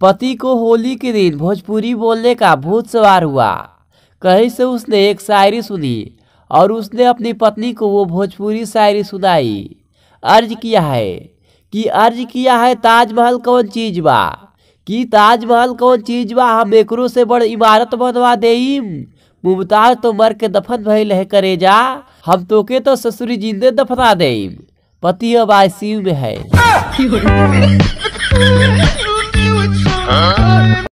पति को होली के दिन भोजपुरी बोलने का भूत सवार हुआ कहीं से उसने एक शायरी सुनी और उसने अपनी पत्नी को वो भोजपुरी शायरी सुनाई अर्ज किया है कि अर्ज किया है ताजमहल कौन चीज बा कि ताजमहल कौन चीज बा हम एक से बड़ इमारत बनवा देम मुमताज तो मर के दफन भइल है करेजा हम के तो ससुरी जिंदे दफना दे पति अब आई में है